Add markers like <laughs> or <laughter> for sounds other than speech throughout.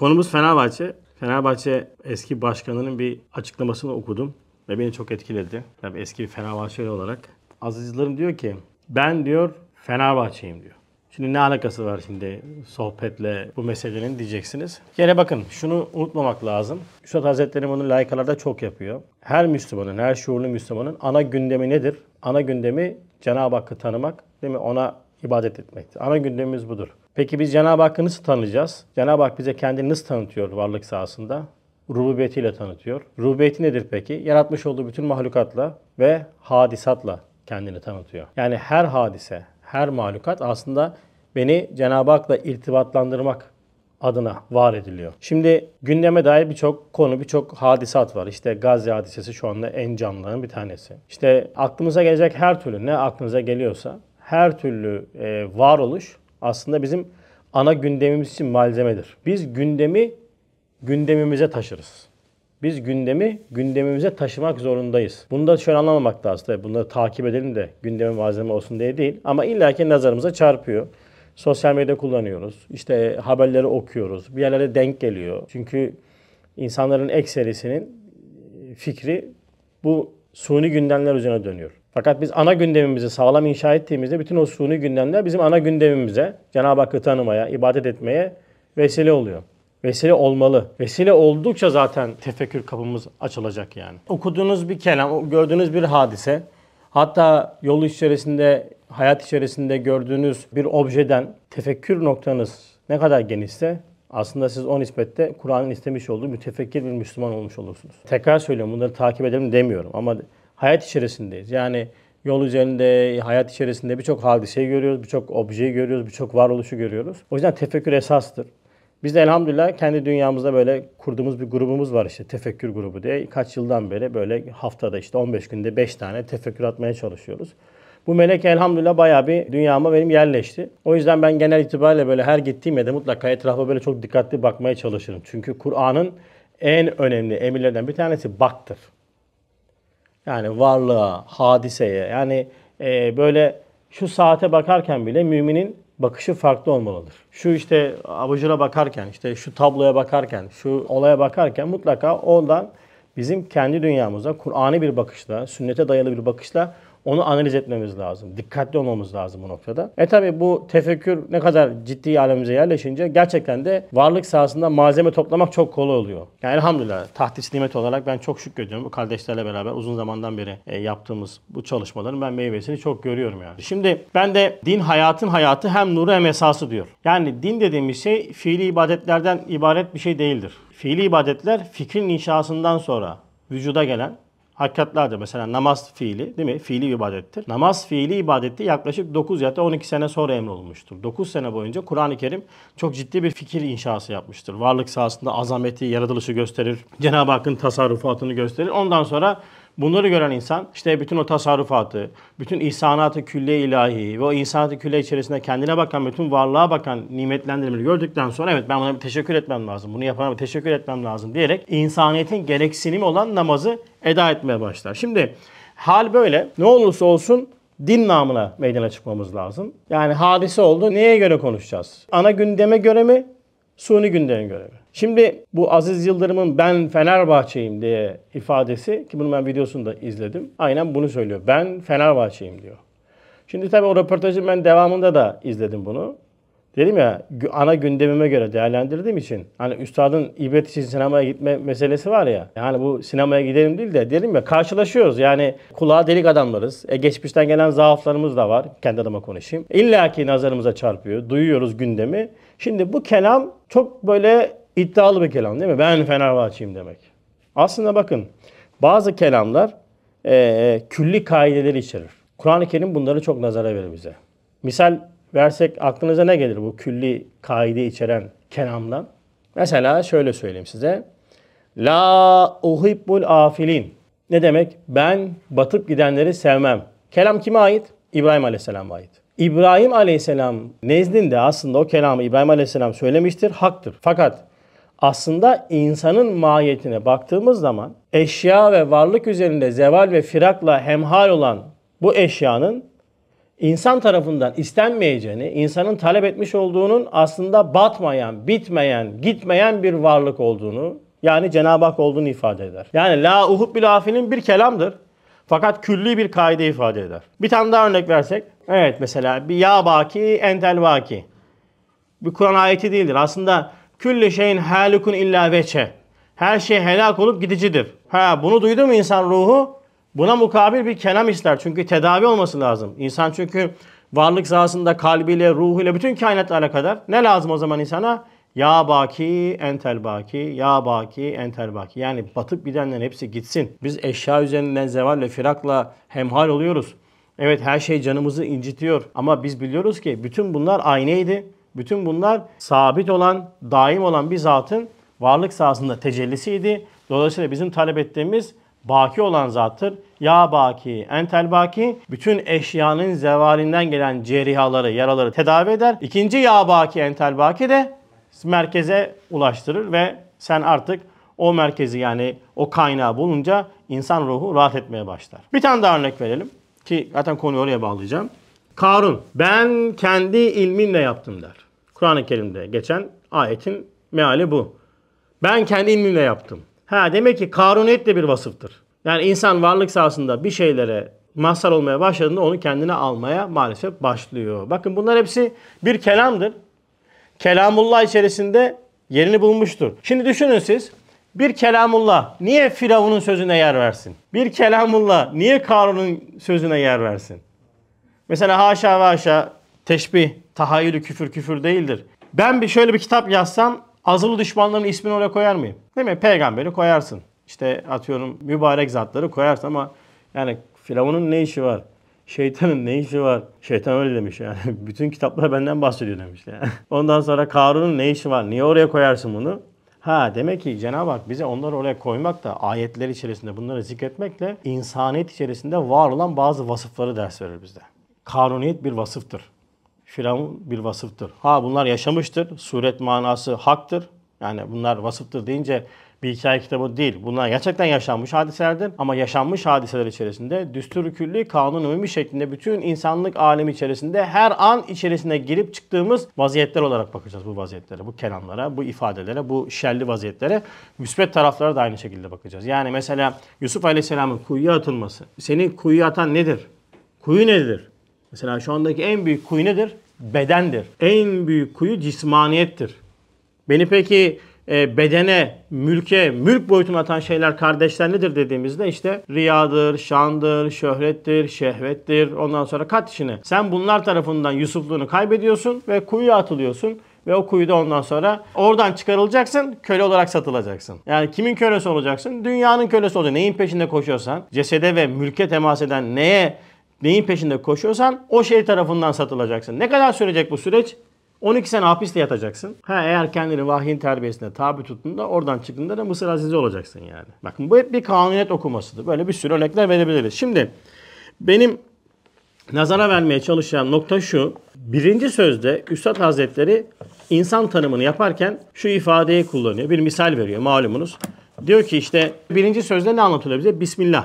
Konumuz Fenerbahçe. Fenerbahçe eski başkanının bir açıklamasını okudum ve beni çok etkiledi. Tabii eski bir Fenerbahçeli olarak. Azizlerim diyor ki ben diyor Fenerbahçe'yim diyor. Şimdi ne alakası var şimdi sohbetle bu meselenin diyeceksiniz. Yine bakın şunu unutmamak lazım. Üstad Hazretleri bunu layıkalarda çok yapıyor. Her Müslümanın, her şuurlu Müslümanın ana gündemi nedir? Ana gündemi Cenab-ı Hakk'ı tanımak, değil mi? Ona ibadet etmektir. Ana gündemimiz budur. Peki biz Cenab-ı Hakk'ı nasıl tanıyacağız? Cenab-ı Hak bize kendini nasıl tanıtıyor varlık sahasında? Rububiyetiyle tanıtıyor. Rububiyeti nedir peki? Yaratmış olduğu bütün mahlukatla ve hadisatla kendini tanıtıyor. Yani her hadise, her mahlukat aslında beni Cenab-ı Hak'la irtibatlandırmak adına var ediliyor. Şimdi gündeme dair birçok konu, birçok hadisat var. İşte Gazze hadisesi şu anda en canlıların bir tanesi. İşte aklımıza gelecek her türlü ne aklınıza geliyorsa her türlü e, varoluş aslında bizim ana gündemimiz için malzemedir. Biz gündemi gündemimize taşırız. Biz gündemi gündemimize taşımak zorundayız. Bunu da şöyle anlamamak lazım. Tabii bunları takip edelim de gündeme malzeme olsun diye değil. Ama illaki nazarımıza çarpıyor. Sosyal medya kullanıyoruz. İşte haberleri okuyoruz. Bir yerlere denk geliyor. Çünkü insanların ekserisinin fikri bu suni gündemler üzerine dönüyor. Fakat biz ana gündemimizi sağlam inşa ettiğimizde bütün o suni gündemler bizim ana gündemimize, Cenab-ı Hakk'ı tanımaya, ibadet etmeye vesile oluyor. Vesile olmalı. Vesile oldukça zaten tefekkür kapımız açılacak yani. Okuduğunuz bir kelam, gördüğünüz bir hadise, hatta yol içerisinde, hayat içerisinde gördüğünüz bir objeden tefekkür noktanız ne kadar genişse aslında siz o nispette Kur'an'ın istemiş olduğu mütefekkir bir Müslüman olmuş olursunuz. Tekrar söylüyorum bunları takip edelim demiyorum ama hayat içerisindeyiz. Yani yol üzerinde, hayat içerisinde birçok hadiseyi görüyoruz, birçok objeyi görüyoruz, birçok varoluşu görüyoruz. O yüzden tefekkür esastır. Biz de elhamdülillah kendi dünyamızda böyle kurduğumuz bir grubumuz var işte tefekkür grubu diye. Kaç yıldan beri böyle haftada işte 15 günde 5 tane tefekkür atmaya çalışıyoruz. Bu melek elhamdülillah bayağı bir dünyama benim yerleşti. O yüzden ben genel itibariyle böyle her gittiğim yerde mutlaka etrafa böyle çok dikkatli bakmaya çalışırım. Çünkü Kur'an'ın en önemli emirlerden bir tanesi baktır. Yani varlığa, hadiseye yani e, böyle şu saate bakarken bile müminin bakışı farklı olmalıdır. Şu işte abajura bakarken, işte şu tabloya bakarken, şu olaya bakarken mutlaka ondan bizim kendi dünyamıza Kur'an'ı bir bakışla, sünnete dayalı bir bakışla onu analiz etmemiz lazım. Dikkatli olmamız lazım bu noktada. E tabi bu tefekkür ne kadar ciddi alemimize yerleşince gerçekten de varlık sahasında malzeme toplamak çok kolay oluyor. Yani elhamdülillah tahtis nimet olarak ben çok şükür şükrediyorum. Bu kardeşlerle beraber uzun zamandan beri e, yaptığımız bu çalışmaların ben meyvesini çok görüyorum yani. Şimdi ben de din hayatın hayatı hem nuru hem esası diyor. Yani din dediğimiz şey fiili ibadetlerden ibaret bir şey değildir. Fiili ibadetler fikrin inşasından sonra vücuda gelen hakikatlerdir. Mesela namaz fiili değil mi? Fiili ibadettir. Namaz fiili ibadeti yaklaşık 9 ya da 12 sene sonra emrolunmuştur. 9 sene boyunca Kur'an-ı Kerim çok ciddi bir fikir inşası yapmıştır. Varlık sahasında azameti, yaratılışı gösterir. Cenab-ı Hakk'ın tasarrufatını gösterir. Ondan sonra Bunları gören insan işte bütün o tasarrufatı, bütün ihsanatı külle ilahi ve o ihsanatı külle içerisinde kendine bakan, bütün varlığa bakan nimetlendirmeleri gördükten sonra evet ben buna bir teşekkür etmem lazım, bunu yapana bir teşekkür etmem lazım diyerek insaniyetin gereksinimi olan namazı eda etmeye başlar. Şimdi hal böyle ne olursa olsun din namına meydana çıkmamız lazım. Yani hadise oldu neye göre konuşacağız? Ana gündeme göre mi? Suni gündeme göre mi? Şimdi bu Aziz Yıldırım'ın ben Fenerbahçe'yim diye ifadesi ki bunu ben videosunda izledim. Aynen bunu söylüyor. Ben Fenerbahçe'yim diyor. Şimdi tabii o röportajın ben devamında da izledim bunu. Dedim ya ana gündemime göre değerlendirdiğim için hani üstadın ibret için sinemaya gitme meselesi var ya. Yani bu sinemaya gidelim değil de dedim ya karşılaşıyoruz. Yani kulağa delik adamlarız. E, geçmişten gelen zaaflarımız da var. Kendi adıma konuşayım. İlla ki nazarımıza çarpıyor. Duyuyoruz gündemi. Şimdi bu kelam çok böyle iddialı bir kelam değil mi? Ben Fenerbahçe'yim demek. Aslında bakın bazı kelamlar e, e, külli kaideleri içerir. Kur'an-ı Kerim bunları çok nazara verir bize. Misal versek aklınıza ne gelir bu külli kaide içeren kelamdan? Mesela şöyle söyleyeyim size. La uhibbul afilin. Ne demek? Ben batıp gidenleri sevmem. Kelam kime ait? İbrahim Aleyhisselam'a ait. İbrahim Aleyhisselam nezdinde aslında o kelamı İbrahim Aleyhisselam söylemiştir, haktır. Fakat aslında insanın mahiyetine baktığımız zaman eşya ve varlık üzerinde zeval ve firakla hemhal olan bu eşyanın insan tarafından istenmeyeceğini, insanın talep etmiş olduğunun aslında batmayan, bitmeyen, gitmeyen bir varlık olduğunu, yani Cenab-ı Hak olduğunu ifade eder. Yani la uhub bil afinin bir kelamdır. Fakat külli bir kaide ifade eder. Bir tane daha örnek versek. Evet mesela bir ya baki entel baki, Bir Kur'an ayeti değildir. Aslında Külle şeyin halikun illa veçe. Her şey helak olup gidicidir. Ha bunu duydu mu insan ruhu? Buna mukabil bir kelam ister. Çünkü tedavi olması lazım. İnsan çünkü varlık sahasında kalbiyle, ruhuyla bütün kainatla alakadar. Ne lazım o zaman insana? Ya baki entel baki, ya baki entel baki. Yani batıp gidenlerin hepsi gitsin. Biz eşya üzerinden zevalle, firakla hemhal oluyoruz. Evet her şey canımızı incitiyor ama biz biliyoruz ki bütün bunlar aynıydı. Bütün bunlar sabit olan, daim olan bir zatın varlık sahasında tecellisiydi. Dolayısıyla bizim talep ettiğimiz baki olan zattır. Ya baki, entel baki bütün eşyanın zevalinden gelen cerihaları, yaraları tedavi eder. İkinci ya baki, entel baki de merkeze ulaştırır ve sen artık o merkezi yani o kaynağı bulunca insan ruhu rahat etmeye başlar. Bir tane daha örnek verelim ki zaten konuyu oraya bağlayacağım. Karun ben kendi ilminle yaptım der. Kur'an-ı Kerim'de geçen ayetin meali bu. Ben kendi ilminle yaptım. Ha demek ki karuniyet de bir vasıftır. Yani insan varlık sahasında bir şeylere mazhar olmaya başladığında onu kendine almaya maalesef başlıyor. Bakın bunlar hepsi bir kelamdır. Kelamullah içerisinde yerini bulmuştur. Şimdi düşünün siz bir kelamullah niye Firavun'un sözüne yer versin? Bir kelamullah niye Karun'un sözüne yer versin? Mesela haşa ve haşa teşbih, tahayyülü küfür küfür değildir. Ben bir şöyle bir kitap yazsam azılı düşmanların ismini oraya koyar mıyım? Değil mi? Peygamberi koyarsın. İşte atıyorum mübarek zatları koyarsın ama yani Firavun'un ne işi var? Şeytanın ne işi var? Şeytan öyle demiş yani. <laughs> Bütün kitaplar benden bahsediyor demiş yani. <laughs> Ondan sonra Karun'un ne işi var? Niye oraya koyarsın bunu? Ha demek ki Cenab-ı Hak bize onları oraya koymak da ayetler içerisinde bunları zikretmekle insaniyet içerisinde var olan bazı vasıfları ders verir bize. Karuniyet bir vasıftır. Firavun bir vasıftır. Ha bunlar yaşamıştır. Suret manası haktır. Yani bunlar vasıftır deyince bir hikaye kitabı değil. Bunlar gerçekten yaşanmış hadiselerdir. Ama yaşanmış hadiseler içerisinde düstur külli kanun ümumi şeklinde bütün insanlık alemi içerisinde her an içerisine girip çıktığımız vaziyetler olarak bakacağız bu vaziyetlere, bu kelamlara, bu ifadelere, bu şerli vaziyetlere. müspet taraflara da aynı şekilde bakacağız. Yani mesela Yusuf Aleyhisselam'ın kuyuya atılması. Seni kuyuya atan nedir? Kuyu nedir? Mesela şu andaki en büyük kuyu nedir? Bedendir. En büyük kuyu cismaniyettir. Beni peki e, bedene, mülke, mülk boyutuna atan şeyler kardeşler nedir dediğimizde işte riyadır, şandır, şöhrettir, şehvettir, ondan sonra kat işine. Sen bunlar tarafından Yusufluğunu kaybediyorsun ve kuyuya atılıyorsun ve o kuyuda ondan sonra oradan çıkarılacaksın, köle olarak satılacaksın. Yani kimin kölesi olacaksın? Dünyanın kölesi olacaksın. Neyin peşinde koşuyorsan, cesede ve mülke temas eden neye neyin peşinde koşuyorsan o şey tarafından satılacaksın. Ne kadar sürecek bu süreç? 12 sene hapiste yatacaksın. Ha eğer kendini vahyin terbiyesine tabi tuttuğunda oradan çıktığında da Mısır azizi olacaksın yani. Bakın bu hep bir kanuniyet okumasıdır. Böyle bir sürü örnekler verebiliriz. Şimdi benim nazara vermeye çalışacağım nokta şu. Birinci sözde Üstad Hazretleri insan tanımını yaparken şu ifadeyi kullanıyor. Bir misal veriyor malumunuz. Diyor ki işte birinci sözde ne anlatılıyor bize? Bismillah.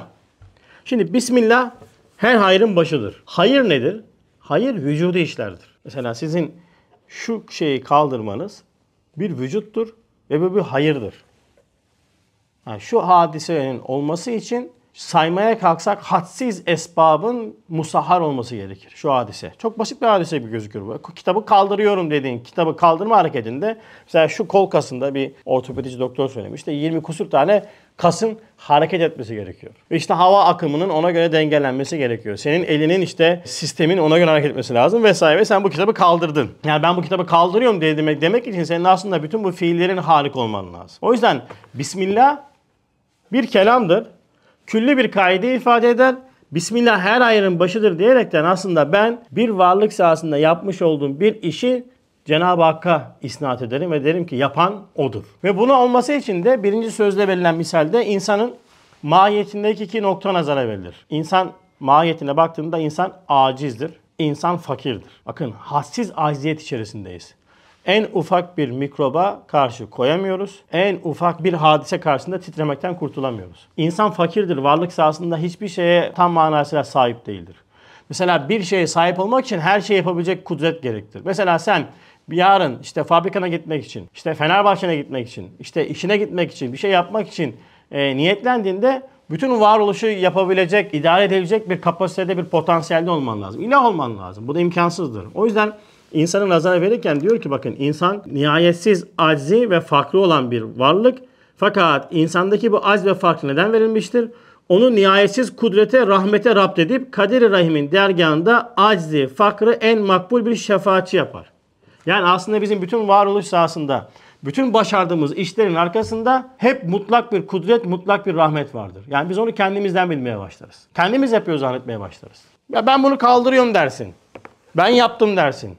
Şimdi Bismillah her hayrın başıdır. Hayır nedir? Hayır vücudu işlerdir. Mesela sizin şu şeyi kaldırmanız bir vücuttur ve bu bir hayırdır. Yani şu hadisenin olması için saymaya kalksak hadsiz esbabın musahhar olması gerekir şu hadise. Çok basit bir hadise gibi gözükür bu. Kitabı kaldırıyorum dediğin kitabı kaldırma hareketinde mesela şu kol kasında bir ortopedici doktor söylemişti. 20 kusur tane Kasın hareket etmesi gerekiyor. İşte hava akımının ona göre dengelenmesi gerekiyor. Senin elinin işte sistemin ona göre hareket etmesi lazım vesaire. sen bu kitabı kaldırdın. Yani ben bu kitabı kaldırıyorum dedi demek, demek için senin aslında bütün bu fiillerin harik olman lazım. O yüzden Bismillah bir kelamdır. Külli bir kaide ifade eder. Bismillah her ayrın başıdır diyerekten aslında ben bir varlık sahasında yapmış olduğum bir işi Cenab-ı Hakk'a isnat ederim ve derim ki yapan odur. Ve bunu olması için de birinci sözde verilen misalde insanın mahiyetindeki iki nokta nazara verilir. İnsan mahiyetine baktığında insan acizdir. insan fakirdir. Bakın hassiz aciziyet içerisindeyiz. En ufak bir mikroba karşı koyamıyoruz. En ufak bir hadise karşısında titremekten kurtulamıyoruz. İnsan fakirdir. Varlık sahasında hiçbir şeye tam manasıyla sahip değildir. Mesela bir şeye sahip olmak için her şeyi yapabilecek kudret gerektir. Mesela sen yarın işte fabrikana gitmek için, işte Fenerbahçe'ne gitmek için, işte işine gitmek için, bir şey yapmak için e, niyetlendiğinde bütün varoluşu yapabilecek, idare edebilecek bir kapasitede, bir potansiyelde olman lazım. İlah olman lazım. Bu da imkansızdır. O yüzden insanın nazara verirken diyor ki bakın insan nihayetsiz, aczi ve farklı olan bir varlık. Fakat insandaki bu acz ve farklı neden verilmiştir? Onu nihayetsiz kudrete, rahmete rapt edip kadir Rahim'in dergahında aczi, fakrı en makbul bir şefaatçi yapar. Yani aslında bizim bütün varoluş sahasında, bütün başardığımız işlerin arkasında hep mutlak bir kudret, mutlak bir rahmet vardır. Yani biz onu kendimizden bilmeye başlarız. Kendimiz yapıyor zannetmeye başlarız. Ya ben bunu kaldırıyorum dersin. Ben yaptım dersin.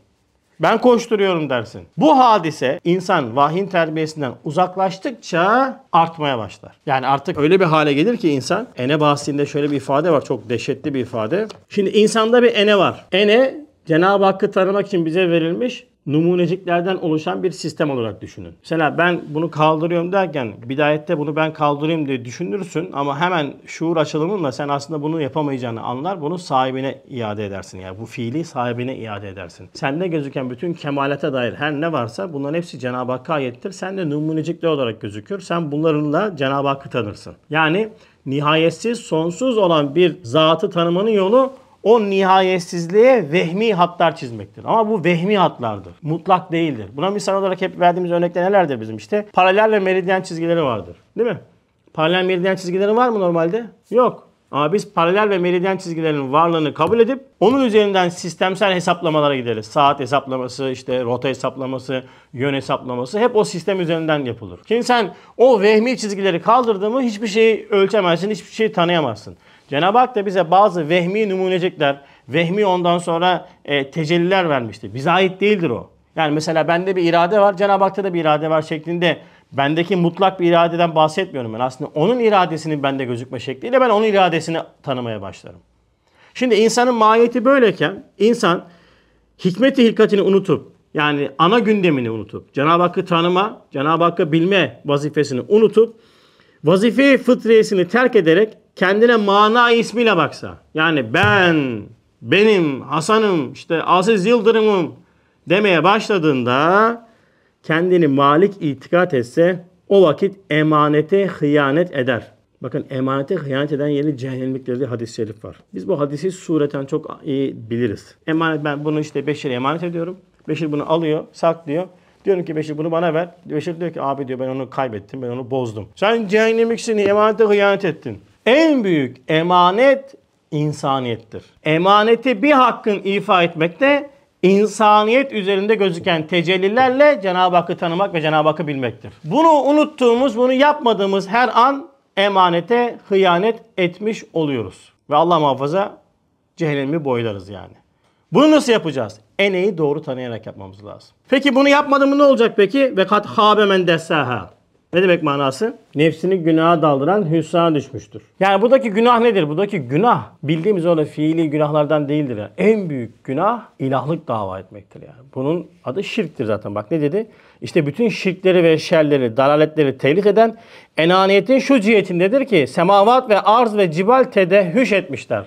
Ben koşturuyorum dersin. Bu hadise insan vahyin terbiyesinden uzaklaştıkça artmaya başlar. Yani artık öyle bir hale gelir ki insan. Ene bahsinde şöyle bir ifade var. Çok dehşetli bir ifade. Şimdi insanda bir ene var. Ene Cenab-ı Hakk'ı tanımak için bize verilmiş numuneciklerden oluşan bir sistem olarak düşünün. Mesela ben bunu kaldırıyorum derken bidayette bunu ben kaldırayım diye düşünürsün ama hemen şuur açılımınla sen aslında bunu yapamayacağını anlar. Bunu sahibine iade edersin. Yani bu fiili sahibine iade edersin. Sende gözüken bütün kemalete dair her ne varsa bunların hepsi Cenab-ı Hakk'a aittir. Sen de numunecikler olarak gözükür. Sen bunlarınla Cenab-ı Hakk'ı tanırsın. Yani nihayetsiz, sonsuz olan bir zatı tanımanın yolu o nihayetsizliğe vehmi hatlar çizmektir. Ama bu vehmi hatlardır. Mutlak değildir. Buna misal olarak hep verdiğimiz örnekler nelerdir bizim işte? Paralel ve meridyen çizgileri vardır. Değil mi? Paralel meridyen çizgileri var mı normalde? Yok. Ama biz paralel ve meridyen çizgilerin varlığını kabul edip onun üzerinden sistemsel hesaplamalara gideriz. Saat hesaplaması, işte rota hesaplaması, yön hesaplaması hep o sistem üzerinden yapılır. Şimdi sen o vehmi çizgileri kaldırdığımı hiçbir şeyi ölçemezsin, hiçbir şeyi tanıyamazsın. Cenab-ı Hak da bize bazı vehmi numunecikler, vehmi ondan sonra e, tecelliler vermişti. Bize ait değildir o. Yani mesela bende bir irade var, Cenab-ı Hak'ta da bir irade var şeklinde bendeki mutlak bir iradeden bahsetmiyorum ben. Aslında onun iradesinin bende gözükme şekliyle ben onun iradesini tanımaya başlarım. Şimdi insanın mahiyeti böyleyken insan hikmeti hilkatini unutup yani ana gündemini unutup Cenab-ı Hakk'ı tanıma, Cenab-ı Hakk'ı bilme vazifesini unutup vazife fıtriyesini terk ederek kendine mana ismiyle baksa. Yani ben, benim, Hasan'ım, işte Aziz Yıldırım'ım demeye başladığında kendini malik itikat etse o vakit emanete hıyanet eder. Bakın emanete hıyanet eden yeri cehennemlikleri diye hadis-i şerif var. Biz bu hadisi sureten çok iyi biliriz. Emanet ben bunu işte Beşir'e emanet ediyorum. Beşir bunu alıyor, saklıyor. Diyorum ki Beşir bunu bana ver. Beşir diyor ki abi diyor ben onu kaybettim, ben onu bozdum. Sen cehennemliksin, emanete hıyanet ettin. En büyük emanet insaniyettir. Emaneti bir hakkın ifa etmekte insaniyet üzerinde gözüken tecellilerle Cenab-ı Hakk'ı tanımak ve Cenab-ı Hakk'ı bilmektir. Bunu unuttuğumuz, bunu yapmadığımız her an emanete hıyanet etmiş oluyoruz. Ve Allah muhafaza cehennemi boylarız yani. Bunu nasıl yapacağız? Eneyi doğru tanıyarak yapmamız lazım. Peki bunu yapmadığımız ne olacak peki? Ve kat habe men ne demek manası? Nefsini günaha daldıran hüsrana düşmüştür. Yani buradaki günah nedir? Buradaki günah bildiğimiz orada fiili günahlardan değildir. Yani. En büyük günah ilahlık dava etmektir yani. Bunun adı şirktir zaten. Bak ne dedi? İşte bütün şirkleri ve şerleri, dalaletleri tehlik eden enaniyetin şu cihetindedir ki semavat ve arz ve cibal tedehüş etmişler.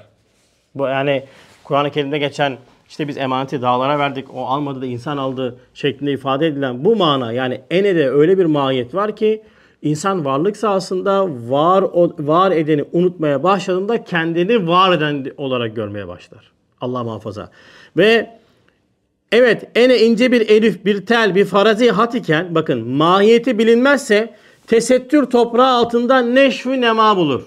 Bu yani Kur'an-ı Kerim'de geçen işte biz emaneti dağlara verdik, o almadı da insan aldı şeklinde ifade edilen bu mana yani enede öyle bir mahiyet var ki insan varlık sahasında var var edeni unutmaya başladığında kendini var eden olarak görmeye başlar. Allah muhafaza. Ve evet ene ince bir elif, bir tel, bir farazi hat iken bakın mahiyeti bilinmezse tesettür toprağı altında neşvi nema bulur.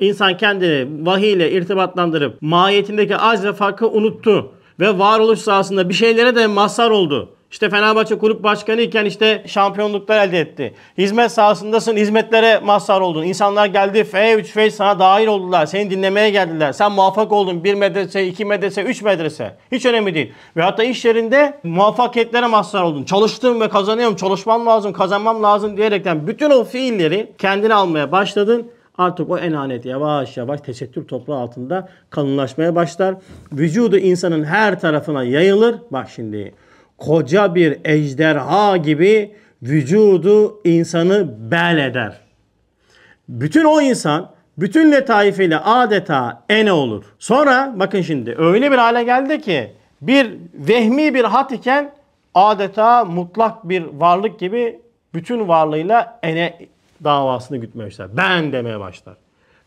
İnsan kendini vahiy ile irtibatlandırıp mahiyetindeki az ve farkı unuttu ve varoluş sahasında bir şeylere de mazhar oldu. İşte Fenerbahçe kulüp başkanı iken işte şampiyonluklar elde etti. Hizmet sahasındasın, hizmetlere mazhar oldun. İnsanlar geldi F3, F sana dahil oldular. Seni dinlemeye geldiler. Sen muvaffak oldun. Bir medrese, iki medrese, üç medrese. Hiç önemli değil. Ve hatta iş yerinde muvaffakiyetlere mazhar oldun. Çalıştım ve kazanıyorum. Çalışmam lazım, kazanmam lazım diyerekten bütün o fiilleri kendine almaya başladın Artık o enanet yavaş yavaş tesettür toprağı altında kalınlaşmaya başlar. Vücudu insanın her tarafına yayılır. Bak şimdi koca bir ejderha gibi vücudu insanı bel eder. Bütün o insan bütün letaifiyle adeta ene olur. Sonra bakın şimdi öyle bir hale geldi ki bir vehmi bir hat iken adeta mutlak bir varlık gibi bütün varlığıyla ene davasını gütmeye başlar. Ben demeye başlar.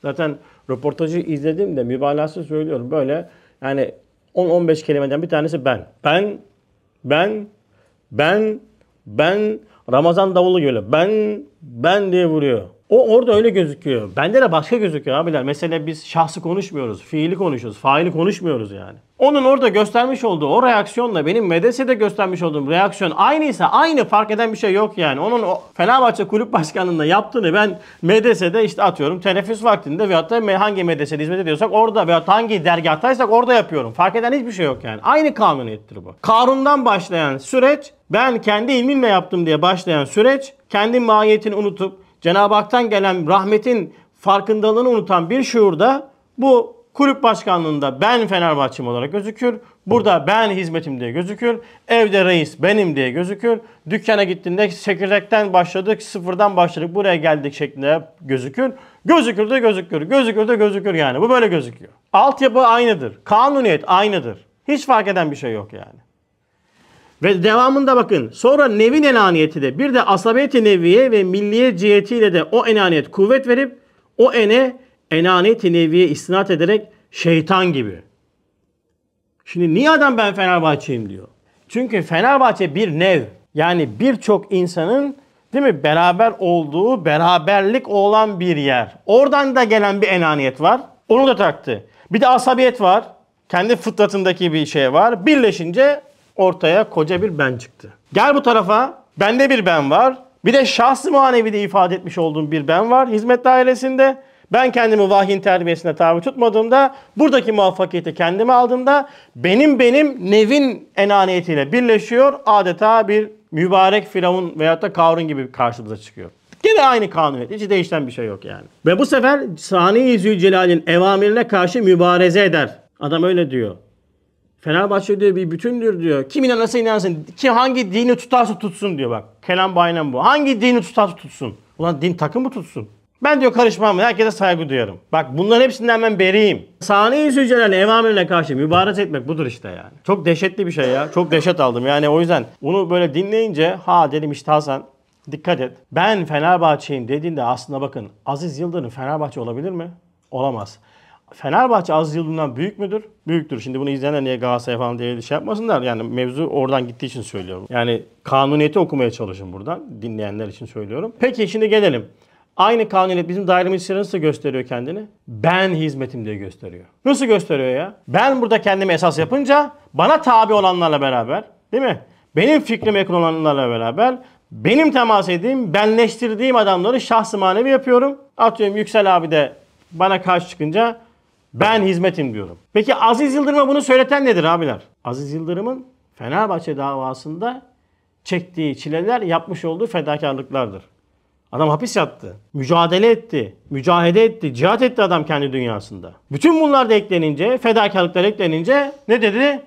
Zaten röportajı izledim de mübalağasız söylüyorum. Böyle yani 10-15 kelimeden bir tanesi ben. Ben, ben, ben, ben, Ramazan davulu geliyor. Ben ben diye vuruyor. O orada öyle gözüküyor. Bende de başka gözüküyor abiler. Mesela biz şahsı konuşmuyoruz. Fiili konuşuyoruz. Faili konuşmuyoruz yani. Onun orada göstermiş olduğu o reaksiyonla benim medresede göstermiş olduğum reaksiyon aynıysa aynı fark eden bir şey yok yani. Onun o Fenerbahçe kulüp başkanlığında yaptığını ben medresede işte atıyorum teneffüs vaktinde veyahut da hangi medresede hizmet ediyorsak orada veyahut hangi dergahtaysak orada yapıyorum. Fark eden hiçbir şey yok yani. Aynı kanuniyettir bu. Karun'dan başlayan süreç ben kendi ilmimle yaptım diye başlayan süreç kendi mahiyetini unutup Cenab-ı Hak'tan gelen rahmetin farkındalığını unutan bir şuurda bu kulüp başkanlığında ben Fenerbahçe'm olarak gözükür. Burada ben hizmetim diye gözükür. Evde reis benim diye gözükür. Dükkana gittiğinde çekirdekten başladık, sıfırdan başladık, buraya geldik şeklinde gözükür. Gözükür de gözükür, gözükür de gözükür yani. Bu böyle gözüküyor. Altyapı aynıdır. Kanuniyet aynıdır. Hiç fark eden bir şey yok yani. Ve devamında bakın sonra nevin enaniyeti de bir de asabiyeti neviye ve milliye cihetiyle de o enaniyet kuvvet verip o ene enaniyeti neviye istinat ederek şeytan gibi. Şimdi niye adam ben Fenerbahçe'yim diyor. Çünkü Fenerbahçe bir nev. Yani birçok insanın değil mi beraber olduğu, beraberlik olan bir yer. Oradan da gelen bir enaniyet var. Onu da taktı. Bir de asabiyet var. Kendi fıtratındaki bir şey var. Birleşince Ortaya koca bir ben çıktı. Gel bu tarafa. Bende bir ben var. Bir de şahsi manevi de ifade etmiş olduğum bir ben var hizmet dairesinde. Ben kendimi vahyin terbiyesine tabi tutmadığımda, buradaki muvaffakiyeti kendime aldığımda benim benim nevin enaniyetiyle birleşiyor. Adeta bir mübarek firavun veyahut da kavrun gibi karşımıza çıkıyor. Gene aynı kanuniyet. Hiç değişen bir şey yok yani. Ve bu sefer Sani-i Zülcelal'in evamirine karşı mübareze eder. Adam öyle diyor. Fenerbahçe diyor bir bütündür diyor. Kim inanırsa inansın. Kim hangi dini tutarsa tutsun diyor bak. Kelam baynem bu. Hangi dini tutarsa tutsun. Ulan din takım mı tutsun? Ben diyor karışmam. Herkese saygı duyarım. Bak bunların hepsinden ben beriyim. Sani Zülcelal'e, evamine karşı mübarek etmek budur işte yani. Çok dehşetli bir şey ya. Çok dehşet aldım. Yani o yüzden onu böyle dinleyince ha dedim işte Hasan dikkat et. Ben Fenerbahçe'yim dediğinde aslında bakın Aziz Yıldırım Fenerbahçe olabilir mi? Olamaz. Fenerbahçe az yıllığından büyük müdür? Büyüktür. Şimdi bunu izleyenler niye Galatasaray falan diye şey yapmasınlar. Yani mevzu oradan gittiği için söylüyorum. Yani kanuniyeti okumaya çalışın buradan. Dinleyenler için söylüyorum. Peki şimdi gelelim. Aynı kanuniyet bizim dairemiz içinde nasıl gösteriyor kendini? Ben hizmetim diye gösteriyor. Nasıl gösteriyor ya? Ben burada kendimi esas yapınca bana tabi olanlarla beraber değil mi? Benim fikrim yakın olanlarla beraber benim temas ettiğim, benleştirdiğim adamları şahsı manevi yapıyorum. Atıyorum Yüksel abi de bana karşı çıkınca ben hizmetim diyorum. Peki Aziz Yıldırım'a bunu söyleten nedir abiler? Aziz Yıldırım'ın Fenerbahçe davasında çektiği çileler yapmış olduğu fedakarlıklardır. Adam hapis yattı. Mücadele etti. Mücahede etti. Cihat etti adam kendi dünyasında. Bütün bunlar da eklenince, fedakarlıklar eklenince ne dedi?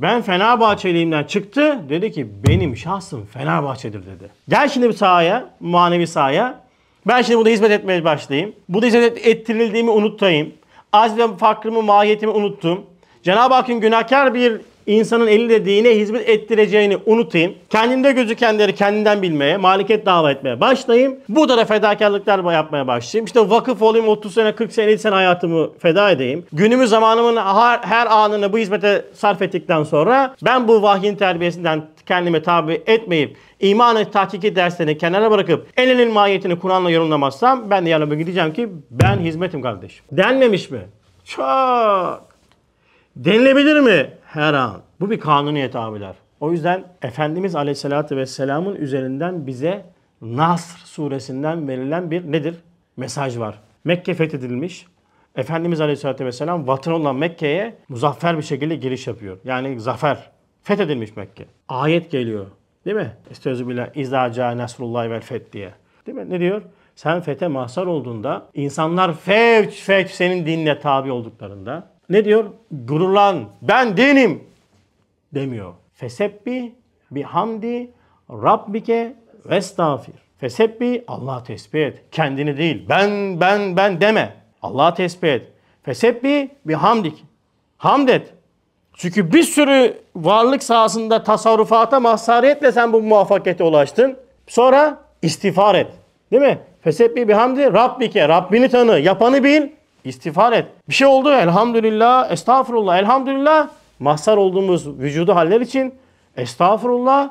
Ben Fenerbahçeliyimden çıktı. Dedi ki benim şahsım Fenerbahçe'dir dedi. Gel şimdi bir sahaya, manevi sahaya. Ben şimdi burada hizmet etmeye başlayayım. Burada hizmet ettirildiğimi unutayım. Aczimi, fakrımı, mahiyetimi unuttum. Cenab-ı Hakk'ın günahkar bir insanın eli de dine hizmet ettireceğini unutayım. Kendimde gözükenleri kendinden bilmeye, maliket dava etmeye başlayayım. Bu da fedakarlıklar yapmaya başlayayım. İşte vakıf olayım 30 sene, 40 sene, 50 sene hayatımı feda edeyim. Günümü zamanımın her, her anını bu hizmete sarf ettikten sonra ben bu vahyin terbiyesinden kendime tabi etmeyip imanı tahkiki derslerini kenara bırakıp elinin mahiyetini Kur'an'la yorumlamazsam ben de yanıma gideceğim ki ben hizmetim kardeşim. Denmemiş mi? Çok. Denilebilir mi? Her an. Bu bir kanuniyet abiler. O yüzden Efendimiz Aleyhisselatü Vesselam'ın üzerinden bize Nasr suresinden verilen bir nedir? Mesaj var. Mekke fethedilmiş. Efendimiz Aleyhisselatü Vesselam vatan olan Mekke'ye muzaffer bir şekilde giriş yapıyor. Yani zafer. Fethedilmiş Mekke. Ayet geliyor. Değil mi? İstözü bile izaca nasrullahi vel feth diye. Değil mi? Ne diyor? Sen fete mahsar olduğunda insanlar fevç fevç senin dinle tabi olduklarında ne diyor? Gururlan. Ben dinim demiyor. Fesebbi hamdi, rabbike vestağfir. Fesebbi Allah tesbih et. Kendini değil. Ben ben ben deme. Allah'a tesbih et. Fesebbi bihamdik. Hamd et. Çünkü bir sürü varlık sahasında tasarrufata mahsariyetle sen bu muvaffakiyete ulaştın. Sonra istiğfar et. Değil mi? Fesebbi bihamdi Rabbike. Rabbini tanı. Yapanı bil istiğfar et. Bir şey oldu elhamdülillah, estağfurullah, elhamdülillah. Mahsar olduğumuz vücudu haller için estağfurullah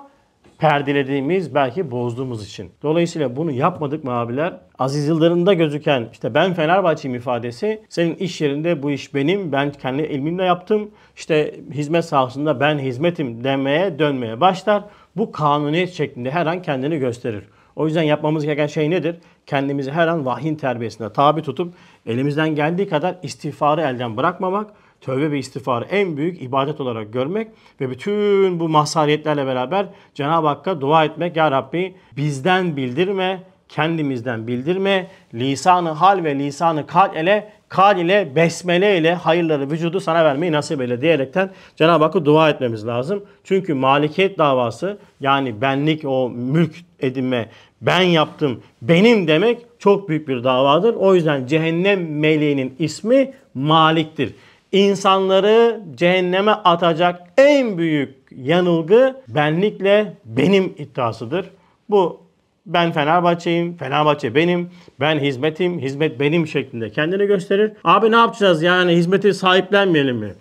perdelediğimiz belki bozduğumuz için. Dolayısıyla bunu yapmadık mı abiler? Aziz Yıldırım'da gözüken işte ben Fenerbahçe'yim ifadesi senin iş yerinde bu iş benim, ben kendi ilmimle yaptım. İşte hizmet sahasında ben hizmetim demeye dönmeye başlar. Bu kanuniyet şeklinde her an kendini gösterir. O yüzden yapmamız gereken şey nedir? Kendimizi her an vahyin terbiyesine tabi tutup Elimizden geldiği kadar istiğfarı elden bırakmamak, tövbe ve istiğfarı en büyük ibadet olarak görmek ve bütün bu mahsariyetlerle beraber Cenab-ı Hakk'a dua etmek. Ya Rabbi bizden bildirme, kendimizden bildirme. Lisanı hal ve lisanı kal ele, kal ile besmele ile hayırları vücudu sana vermeyi nasip eyle diyerekten Cenab-ı Hakk'a dua etmemiz lazım. Çünkü malikiyet davası yani benlik o mülk edinme ben yaptım, benim demek çok büyük bir davadır. O yüzden cehennem meleğinin ismi Malik'tir. İnsanları cehenneme atacak en büyük yanılgı benlikle benim iddiasıdır. Bu ben Fenerbahçe'yim, Fenerbahçe benim, ben hizmetim, hizmet benim şeklinde kendini gösterir. Abi ne yapacağız yani hizmeti sahiplenmeyelim mi?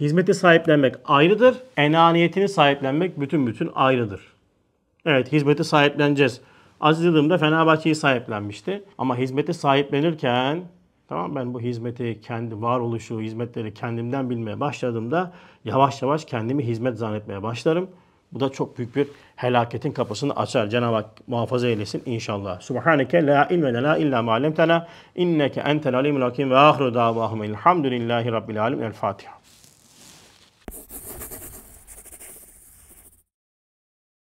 Hizmeti sahiplenmek ayrıdır, enaniyetini sahiplenmek bütün bütün ayrıdır. Evet hizmeti sahipleneceğiz. Aziz Yıldırım Fenerbahçe'yi sahiplenmişti. Ama hizmeti sahiplenirken Tamam ben bu hizmeti, kendi varoluşu, hizmetleri kendimden bilmeye başladığımda yavaş yavaş kendimi hizmet zannetmeye başlarım. Bu da çok büyük bir helaketin kapısını açar. Cenab-ı Hak muhafaza eylesin inşallah. Subhaneke la ilme lena illa ma allemtena inneke entel alimul hakim ve ahiru davahum elhamdülillahi rabbil alemin. El Fatiha.